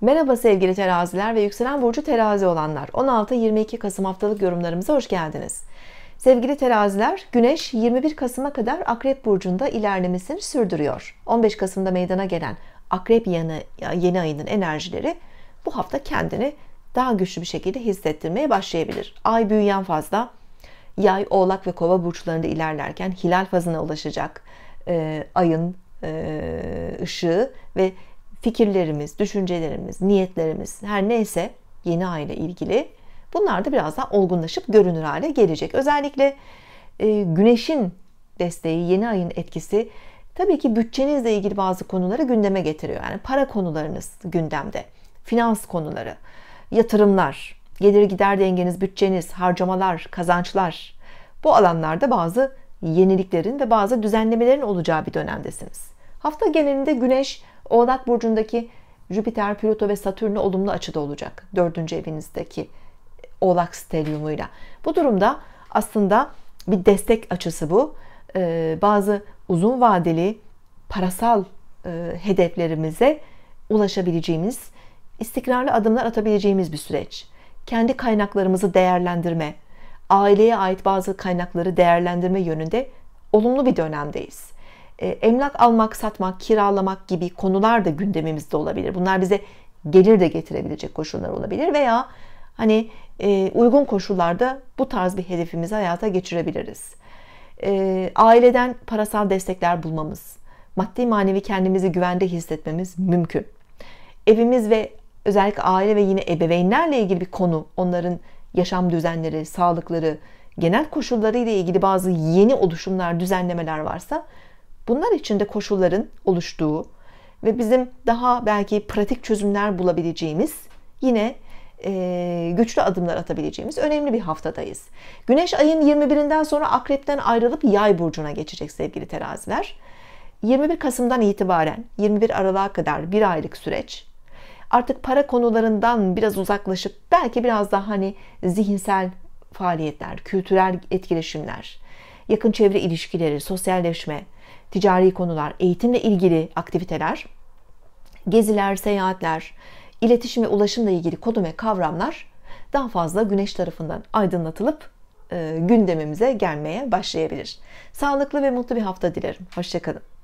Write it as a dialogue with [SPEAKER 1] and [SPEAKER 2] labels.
[SPEAKER 1] Merhaba sevgili teraziler ve yükselen burcu terazi olanlar. 16-22 Kasım haftalık yorumlarımıza hoş geldiniz. Sevgili teraziler, Güneş 21 Kasım'a kadar Akrep Burcu'nda ilerlemesini sürdürüyor. 15 Kasım'da meydana gelen Akrep yeni, yeni ayının enerjileri bu hafta kendini daha güçlü bir şekilde hissettirmeye başlayabilir. Ay büyüyen fazla, yay, oğlak ve kova burçlarında ilerlerken hilal fazına ulaşacak e, ayın e, ışığı ve fikirlerimiz, düşüncelerimiz, niyetlerimiz her neyse yeni ay ile ilgili bunlar da biraz daha olgunlaşıp görünür hale gelecek. Özellikle e, güneşin desteği, yeni ayın etkisi tabii ki bütçenizle ilgili bazı konuları gündeme getiriyor. Yani para konularınız gündemde, finans konuları, yatırımlar, gelir gider dengeniz, bütçeniz, harcamalar, kazançlar. Bu alanlarda bazı yeniliklerin ve bazı düzenlemelerin olacağı bir dönemdesiniz. Hafta genelinde Güneş Oğlak Burcu'ndaki Jüpiter, Plüto ve Satürn'e olumlu açıda olacak. Dördüncü evinizdeki Oğlak stelyumuyla. Bu durumda aslında bir destek açısı bu. Ee, bazı uzun vadeli parasal e, hedeflerimize ulaşabileceğimiz, istikrarlı adımlar atabileceğimiz bir süreç. Kendi kaynaklarımızı değerlendirme, aileye ait bazı kaynakları değerlendirme yönünde olumlu bir dönemdeyiz. E, emlak almak, satmak, kiralamak gibi konular da gündemimizde olabilir. Bunlar bize gelir de getirebilecek koşullar olabilir veya hani e, uygun koşullarda bu tarz bir hedefimizi hayata geçirebiliriz. E, aileden parasal destekler bulmamız, maddi manevi kendimizi güvende hissetmemiz mümkün. Evimiz ve özellikle aile ve yine ebeveynlerle ilgili bir konu, onların yaşam düzenleri, sağlıkları, genel koşulları ile ilgili bazı yeni oluşumlar, düzenlemeler varsa Bunlar içinde koşulların oluştuğu ve bizim daha belki pratik çözümler bulabileceğimiz yine e, güçlü adımlar atabileceğimiz önemli bir haftadayız. Güneş ayın 21'inden sonra akrepten ayrılıp yay burcuna geçecek sevgili teraziler. 21 Kasım'dan itibaren 21 Aralık'a kadar bir aylık süreç artık para konularından biraz uzaklaşıp belki biraz daha hani zihinsel faaliyetler, kültürel etkileşimler, yakın çevre ilişkileri, sosyalleşme, ticari konular, eğitimle ilgili aktiviteler, geziler, seyahatler, iletişim ve ulaşımla ilgili konu ve kavramlar daha fazla güneş tarafından aydınlatılıp e, gündemimize gelmeye başlayabilir. Sağlıklı ve mutlu bir hafta dilerim. Hoşçakalın.